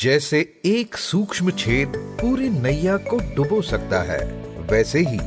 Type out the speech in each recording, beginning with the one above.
जैसे एक सूक्ष्म छेद पूरे नैया को डुबो सकता है वैसे ही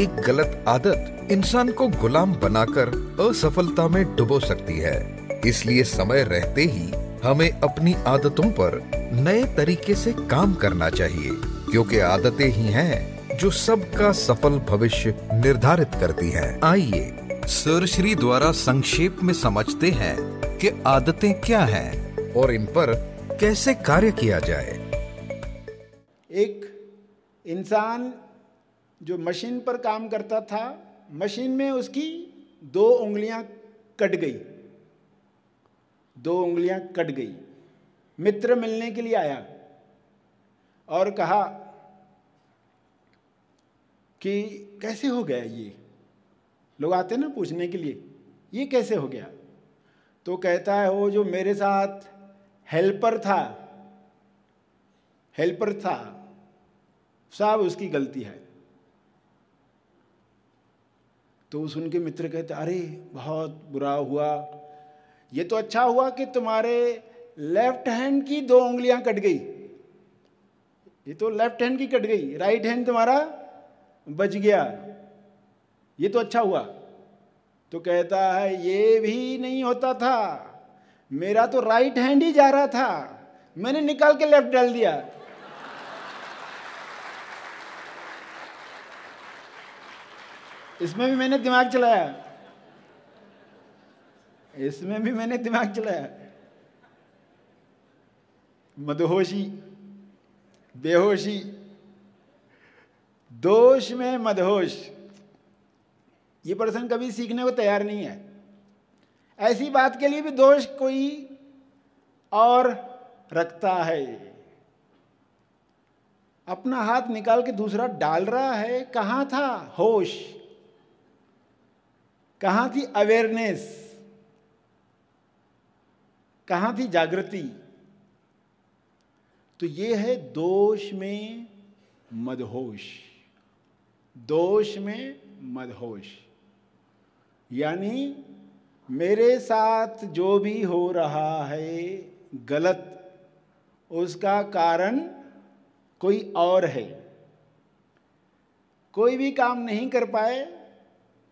एक गलत आदत इंसान को गुलाम बनाकर असफलता में डुबो सकती है इसलिए समय रहते ही हमें अपनी आदतों पर नए तरीके से काम करना चाहिए क्योंकि आदतें ही हैं जो सबका सफल भविष्य निर्धारित करती हैं। आइए सरश्री द्वारा संक्षेप में समझते हैं कि आदतें क्या हैं और इन पर कैसे कार्य किया जाए एक इंसान जो मशीन पर काम करता था मशीन में उसकी दो उंगलियां कट गई दो उंगलियां कट गई मित्र मिलने के लिए आया और कहा कि कैसे हो गया ये लोग आते ना पूछने के लिए ये कैसे हो गया तो कहता है वो जो मेरे साथ हेल्पर था हेल्पर था साहब उसकी गलती है तो उस उनके मित्र कहते अरे बहुत बुरा हुआ ये तो अच्छा हुआ कि तुम्हारे लेफ्ट हैंड की दो उंगलियां कट गई ये तो लेफ्ट हैंड की कट गई राइट हैंड तुम्हारा बच गया ये तो अच्छा हुआ तो कहता है ये भी नहीं होता था मेरा तो राइट हैंड ही जा रहा था मैंने निकाल के लेफ्ट डाल दिया इसमें भी मैंने दिमाग चलाया इसमें भी मैंने दिमाग चलाया मदहोशी बेहोशी दोष में मदहोश ये पर्सन कभी सीखने को तैयार नहीं है ऐसी बात के लिए भी दोष कोई और रखता है अपना हाथ निकाल के दूसरा डाल रहा है कहां था होश कहां थी अवेयरनेस कहां थी जागृति तो ये है दोष में मदहोश दोष में मदहोश यानी मेरे साथ जो भी हो रहा है गलत उसका कारण कोई और है कोई भी काम नहीं कर पाए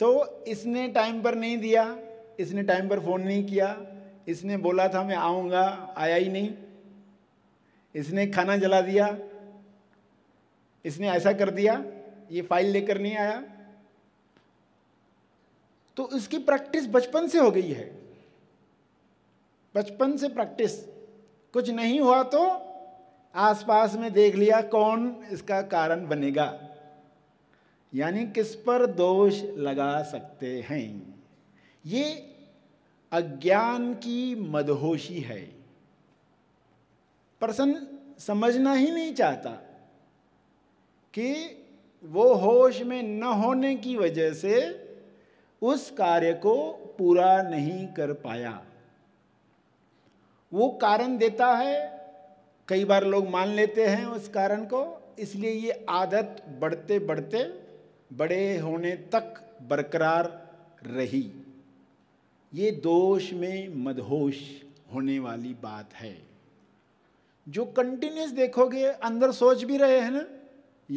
तो इसने टाइम पर नहीं दिया इसने टाइम पर फ़ोन नहीं किया इसने बोला था मैं आऊँगा आया ही नहीं इसने खाना जला दिया इसने ऐसा कर दिया ये फाइल लेकर नहीं आया तो उसकी प्रैक्टिस बचपन से हो गई है बचपन से प्रैक्टिस कुछ नहीं हुआ तो आसपास में देख लिया कौन इसका कारण बनेगा यानी किस पर दोष लगा सकते हैं ये अज्ञान की मदहोशी है पर्सन समझना ही नहीं चाहता कि वो होश में न होने की वजह से उस कार्य को पूरा नहीं कर पाया वो कारण देता है कई बार लोग मान लेते हैं उस कारण को इसलिए ये आदत बढ़ते बढ़ते बड़े होने तक बरकरार रही ये दोष में मदहोश होने वाली बात है जो कंटिन्यूस देखोगे अंदर सोच भी रहे हैं ना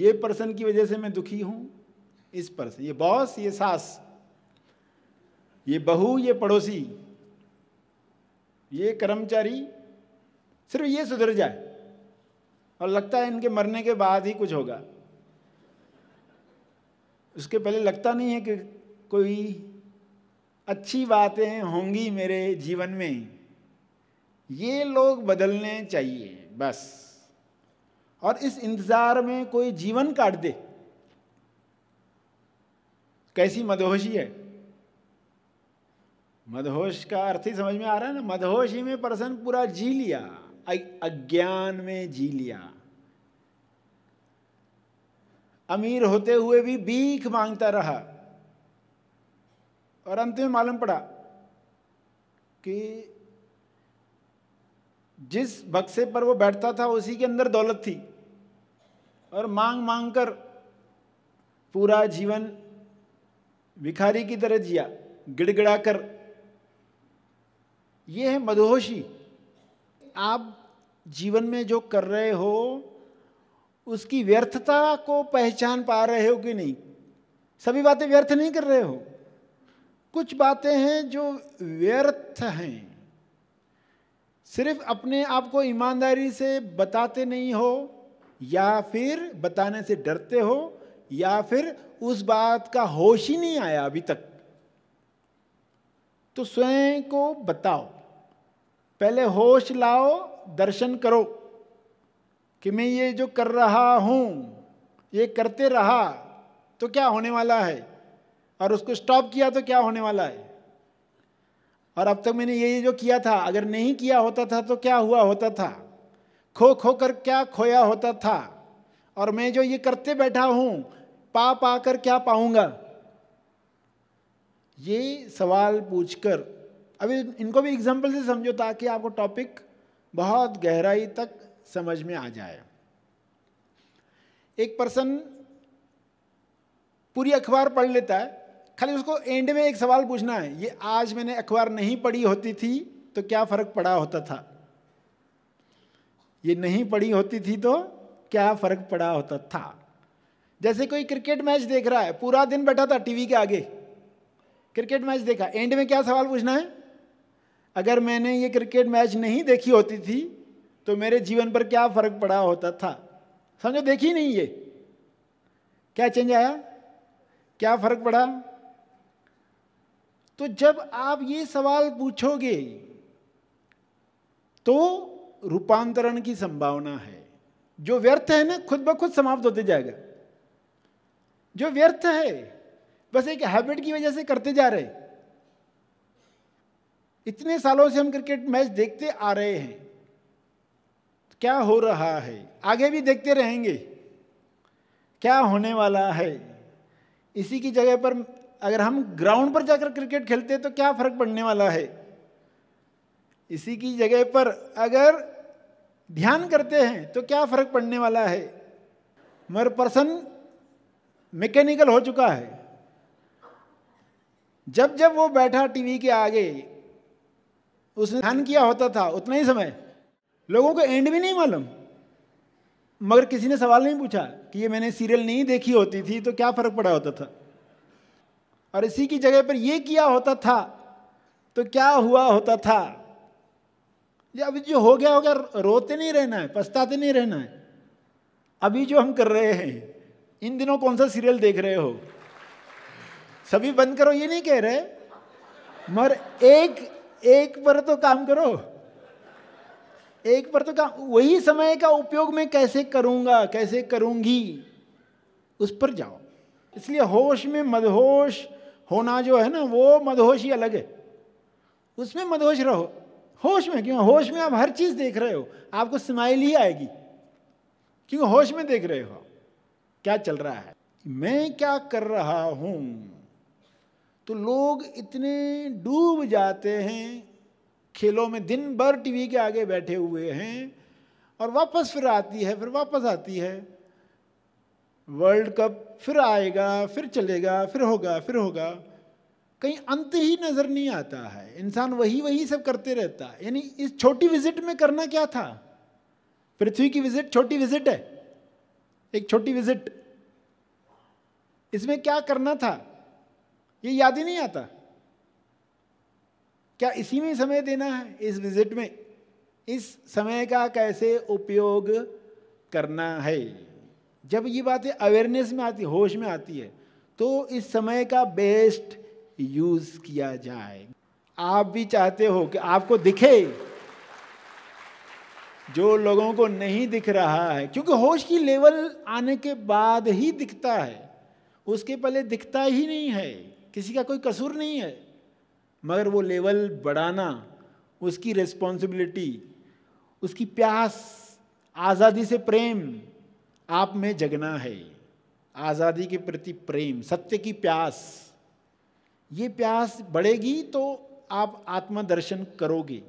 ये पर्सन की वजह से मैं दुखी हूं इस पर्सन ये बॉस ये सास ये बहू ये पड़ोसी ये कर्मचारी सिर्फ ये सुधर जाए और लगता है इनके मरने के बाद ही कुछ होगा उसके पहले लगता नहीं है कि कोई अच्छी बातें होंगी मेरे जीवन में ये लोग बदलने चाहिए बस और इस इंतज़ार में कोई जीवन काट दे कैसी मदहोशी है मधोश का अर्थ ही समझ में आ रहा है ना मधोश ही में पर्सन पूरा जी लिया अज्ञान में जी लिया अमीर होते हुए भी भीख मांगता रहा और अंत में मालूम पड़ा कि जिस बक्से पर वो बैठता था उसी के अंदर दौलत थी और मांग मांग कर पूरा जीवन भिखारी की तरह जिया गिड़गिड़ा कर ये है मधोशी आप जीवन में जो कर रहे हो उसकी व्यर्थता को पहचान पा रहे हो कि नहीं सभी बातें व्यर्थ नहीं कर रहे हो कुछ बातें हैं जो व्यर्थ हैं सिर्फ अपने आप को ईमानदारी से बताते नहीं हो या फिर बताने से डरते हो या फिर उस बात का होश ही नहीं आया अभी तक तो स्वयं को बताओ पहले होश लाओ दर्शन करो कि मैं ये जो कर रहा हूँ ये करते रहा तो क्या होने वाला है और उसको स्टॉप किया तो क्या होने वाला है और अब तक मैंने ये जो किया था अगर नहीं किया होता था तो क्या हुआ होता था खो खो कर क्या खोया होता था और मैं जो ये करते बैठा हूँ पा पा कर क्या पाऊँगा ये सवाल पूछकर अभी इनको भी एग्जाम्पल से समझो ताकि आपको टॉपिक बहुत गहराई तक समझ में आ जाए एक पर्सन पूरी अखबार पढ़ लेता है खाली उसको एंड में एक सवाल पूछना है ये आज मैंने अखबार नहीं पढ़ी होती थी तो क्या फ़र्क पड़ा होता था ये नहीं पढ़ी होती थी तो क्या फ़र्क पड़ा होता था जैसे कोई क्रिकेट मैच देख रहा है पूरा दिन बैठा था टीवी के आगे क्रिकेट मैच देखा एंड में क्या सवाल पूछना है अगर मैंने ये क्रिकेट मैच नहीं देखी होती थी तो मेरे जीवन पर क्या फर्क पड़ा होता था समझो देखी नहीं ये क्या चेंज आया क्या फर्क पड़ा तो जब आप ये सवाल पूछोगे तो रूपांतरण की संभावना है जो व्यर्थ है ना खुद ब खुद समाप्त होते जाएगा जो व्यर्थ है बस एक हैबिट की वजह से करते जा रहे हैं इतने सालों से हम क्रिकेट मैच देखते आ रहे हैं क्या हो रहा है आगे भी देखते रहेंगे क्या होने वाला है इसी की जगह पर अगर हम ग्राउंड पर जाकर क्रिकेट खेलते हैं तो क्या फर्क पड़ने वाला है इसी की जगह पर अगर ध्यान करते हैं तो क्या फर्क पड़ने वाला है मगर पर्सन मैकेनिकल हो चुका है जब जब वो बैठा टीवी के आगे उसने ध्यान किया होता था उतना ही समय लोगों को एंड भी नहीं मालूम मगर किसी ने सवाल नहीं पूछा कि ये मैंने सीरियल नहीं देखी होती थी तो क्या फ़र्क पड़ा होता था और इसी की जगह पर ये किया होता था तो क्या हुआ होता था अभी जो हो गया हो गया रोते नहीं रहना है पछताते नहीं रहना है अभी जो हम कर रहे हैं इन दिनों कौन सा सीरियल देख रहे हो सभी बंद करो ये नहीं कह रहे मगर एक एक पर तो काम करो एक पर तो काम वही समय का उपयोग मैं कैसे करूंगा कैसे करूंगी उस पर जाओ इसलिए होश में मदहोश होना जो है ना वो मदहोश ही अलग है उसमें मदहोश रहो होश में क्यों होश में आप हर चीज़ देख रहे हो आपको स्माइल ही आएगी क्यों होश में देख रहे हो क्या चल रहा है मैं क्या कर रहा हूं तो लोग इतने डूब जाते हैं खेलों में दिन भर टीवी के आगे बैठे हुए हैं और वापस फिर आती है फिर वापस आती है वर्ल्ड कप फिर आएगा फिर चलेगा फिर होगा फिर होगा कहीं अंत ही नज़र नहीं आता है इंसान वही वही सब करते रहता है यानी इस छोटी विजिट में करना क्या था पृथ्वी की विजिट छोटी विजिट है एक छोटी विजिट इसमें क्या करना था ये याद ही नहीं आता क्या इसी में समय देना है इस विजिट में इस समय का कैसे उपयोग करना है जब ये बातें अवेयरनेस में आती होश में आती है तो इस समय का बेस्ट यूज किया जाए आप भी चाहते हो कि आपको दिखे जो लोगों को नहीं दिख रहा है क्योंकि होश की लेवल आने के बाद ही दिखता है उसके पहले दिखता ही नहीं है किसी का कोई कसूर नहीं है मगर वो लेवल बढ़ाना उसकी रिस्पॉन्सिबिलिटी उसकी प्यास आज़ादी से प्रेम आप में जगना है आज़ादी के प्रति प्रेम सत्य की प्यास ये प्यास बढ़ेगी तो आप आत्मदर्शन करोगे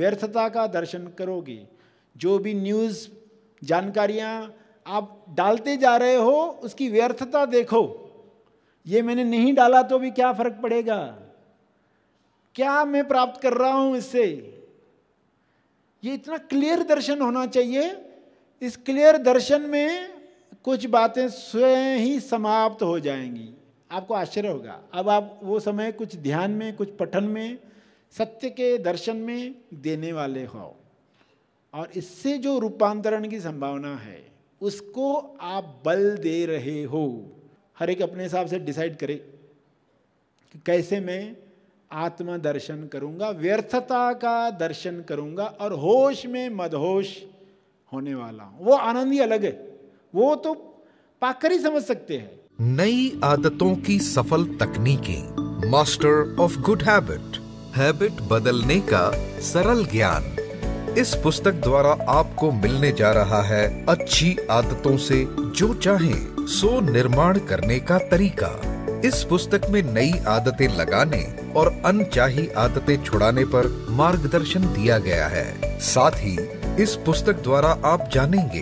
व्यर्थता का दर्शन करोगे जो भी न्यूज़ जानकारियाँ आप डालते जा रहे हो उसकी व्यर्थता देखो ये मैंने नहीं डाला तो भी क्या फर्क पड़ेगा क्या मैं प्राप्त कर रहा हूं इससे ये इतना क्लियर दर्शन होना चाहिए इस क्लियर दर्शन में कुछ बातें स्वयं ही समाप्त हो जाएंगी आपको आश्चर्य होगा अब आप वो समय कुछ ध्यान में कुछ पठन में सत्य के दर्शन में देने वाले हो और इससे जो रूपांतरण की संभावना है उसको आप बल दे रहे हो हर एक अपने हिसाब से डिसाइड करे कि कैसे मैं आत्मा दर्शन करूंगा व्यर्थता का दर्शन करूंगा और होश में मदहोश होने वाला हूं वो आनंद ही अलग है वो तो पाकर ही समझ सकते हैं नई आदतों की सफल तकनीकें master of good habit habit बदलने का सरल ज्ञान इस पुस्तक द्वारा आपको मिलने जा रहा है अच्छी आदतों से जो चाहें सो निर्माण करने का तरीका इस पुस्तक में नई आदतें लगाने और अनचाही आदतें छुड़ाने पर मार्गदर्शन दिया गया है साथ ही इस पुस्तक द्वारा आप जानेंगे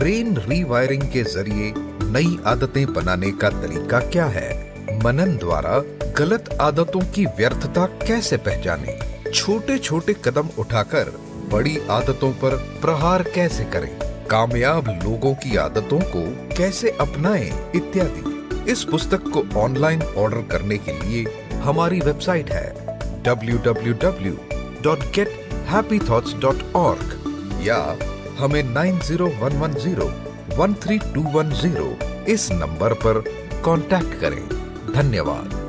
ब्रेन रीवायरिंग के जरिए नई आदतें बनाने का तरीका क्या है मनन द्वारा गलत आदतों की व्यर्थता कैसे पहचाने छोटे छोटे कदम उठाकर बड़ी आदतों पर प्रहार कैसे करें कामयाब लोगों की आदतों को कैसे अपनाएं इत्यादि इस पुस्तक को ऑनलाइन ऑर्डर करने के लिए हमारी वेबसाइट है www.gethappythoughts.org या हमें 90110 इस नंबर पर कांटेक्ट करें धन्यवाद